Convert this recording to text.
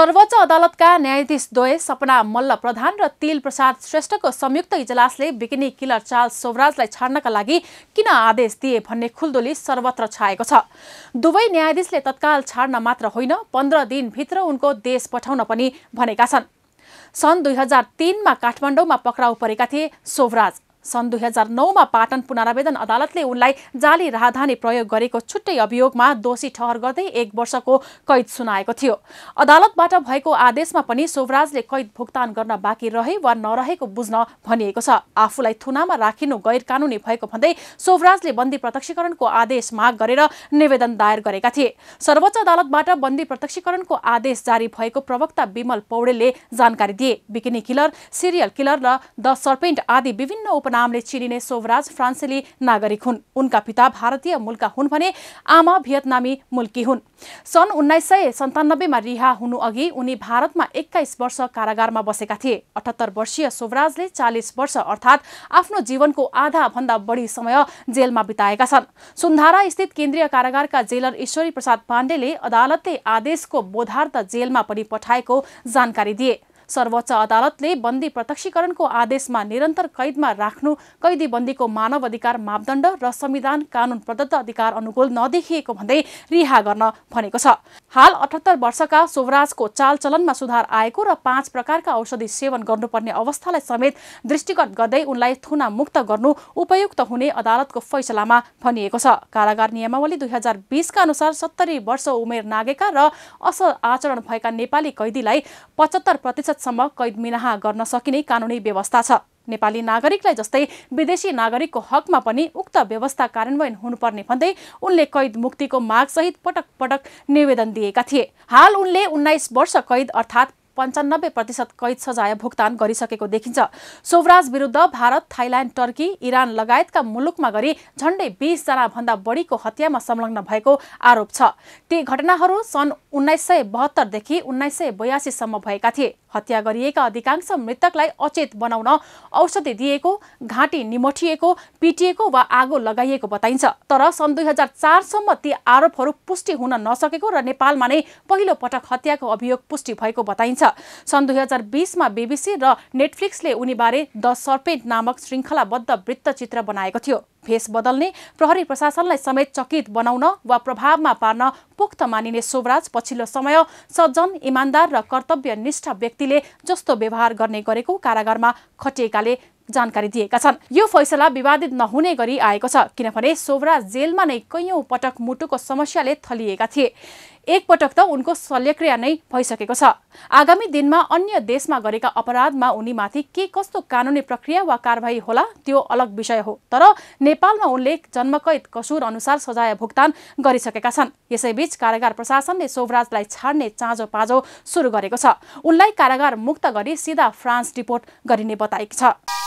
सर्वोच्च अदालतका न्यायाधीश न्यायाधीशद्वय सपना मल्ल प्रधान र तिल प्रसाद श्रेष्ठको संयुक्त इजलासले बिकिनी किलर चार्ल्स सोभराजलाई छाड्नका लागि किन आदेश दिए भन्ने खुल्दोली सर्वत्र छाएको छ दुवै न्यायाधीशले तत्काल छाड्न मात्र होइन पन्ध्र दिनभित्र उनको देश पठाउन पनि भनेका छन् सन् दुई हजार तिनमा काठमाडौँमा पक्राउ परेका थिए सोभराज सन् दुई हजार नौमा पाटन पुनरावेदन अदालतले उनलाई जाली राहदानी प्रयोग गरेको छुट्टै अभियोगमा दोषी ठहर गर्दै एक वर्षको कैद सुनाएको थियो अदालतबाट भएको आदेशमा पनि सोभराजले कैद भुक्तान गर्न बाँकी रहे वा नरहेको बुझ्न भनिएको छ आफूलाई थुनामा राखिनु गैर कानुनी भएको भन्दै शोभराजले बन्दी प्रत्यक्षीकरणको आदेश माग गरेर निवेदन दायर गरेका थिए सर्वोच्च अदालतबाट बन्दी प्रत्यक्षीकरणको आदेश जारी भएको प्रवक्ता विमल पौडेलले जानकारी दिए बिकिनी किलर सिरियल किलर र द सर्पेन्ट आदि विभिन्न उप नामले चिनिने सोवराज फ्रान्सेली नागरिक हुन् उनका पिता भारतीय मूलका हुन् भने आमा भियतनामी मुल्की हुन् सन् उन्नाइस सय सन्तानब्बेमा रिहा हुनुअघि उनी भारतमा एक्काइस वर्ष कारागारमा बसेका थिए अठहत्तर वर्षीय सोवराजले चालिस वर्ष अर्थात् आफ्नो जीवनको आधाभन्दा बढी समय जेलमा बिताएका छन् सुन्धारा स्थित केन्द्रीय कारागारका जेलर ईश्वरी प्रसाद पाण्डेले अदालतले आदेशको बोधार्थ जेलमा पनि पठाएको जानकारी दिए सर्वोच्च अदालतले बन्दी प्रत्यक्षीकरणको आदेशमा निरन्तर कैदमा राख्नु कैदी बन्दीको मानव अधिकार मापदण्ड र संविधान कानुन प्रदत्त अधिकार अनुकूल नदेखिएको भन्दै रिहा गर्न भनेको छ हाल अठहत्तर वर्षका शोभराजको चालचलनमा सुधार आएको र पाँच प्रकारका औषधि सेवन गर्नुपर्ने अवस्थालाई समेत दृष्टिगत गर्दै उनलाई थुना मुक्त गर्नु उपयुक्त हुने अदालतको फैसलामा भनिएको छ कारागार नियमावली दुई हजार बिसका अनुसार सत्तरी वर्ष उमेर नागेका र असल आचरण भएका नेपाली कैदीलाई पचहत्तर प्रतिशत सम्म कैद मिनाहा गर्न सकिने कानुनी व्यवस्था छ नेपाली नागरिकलाई जस्तै विदेशी नागरिकको हकमा पनि उक्त व्यवस्था कार्यान्वयन हुनुपर्ने भन्दै उनले कैद मुक्तिको मागसहित पटक पटक निवेदन दिएका थिए हाल उनले उन्नाइस वर्ष कैद अर्थात् पन्चानब्बे प्रतिशत कैद सजाय भुक्तान गरिसकेको देखिन्छ सोवराज विरुद्ध भारत थाइल्यान्ड टर्की इरान लगायतका मुलुकमा गरी झन्डै बिसजना भन्दा बढीको हत्यामा संलग्न भएको आरोप छ ती घटनाहरू सन् उन्नाइस सय बहत्तरदेखि उन्नाइस सय बयासीसम्म भएका थिए हत्या गरिएका अधिकांश मृतकलाई अचेत बनाउन औषधि दिएको घाँटी निमठिएको पिटिएको वा आगो लगाइएको बताइन्छ तर सन् दुई हजार चारसम्म ती आरोपहरू पुष्टि हुन नसकेको र नेपालमा नै पहिलो पटक हत्याको अभियोग पुष्टि भएको बताइन्छ सन् दुई हजार बिसमा बिबिसी र नेटफ्लिक्सले उनीबारे द सर्पेन्ट नामक श्रृङ्खलाबद्ध वृत्तचित्र बनाएको थियो भेष बदल्ने प्रहरी प्रशासनलाई समेत चकित बनाउन वा प्रभावमा पार्न पोख्त मानिने शोभराज पछिल्लो समय सज्जन इमान्दार र कर्तव्यनिष्ठ व्यक्तिले जस्तो व्यवहार गर्ने गरेको कारागारमा खटिएकाले जानकारी दिएका छन् यो फैसला विवादित नहुने गरी आएको छ किनभने सोभरा जेलमा नै कैयौँ पटक मुटुको समस्याले थलिएका थिए एकपटक त उनको शल्यक्रिया नै भइसकेको छ आगामी दिनमा अन्य देशमा गरेका अपराधमा उनीमाथि के कस्तो कानुनी प्रक्रिया वा कारवाही होला त्यो अलग विषय हो तर नेपालमा उनले जन्मकैद कसुर अनुसार सजाय भुक्तान गरिसकेका छन् यसैबीच कारागार प्रशासनले सोभराजलाई छाड्ने चाँजो पाँजो सुरु गरेको छ उनलाई कारागार मुक्त गरी सिधा फ्रान्स डिपोर्ट गरिने बताएको छ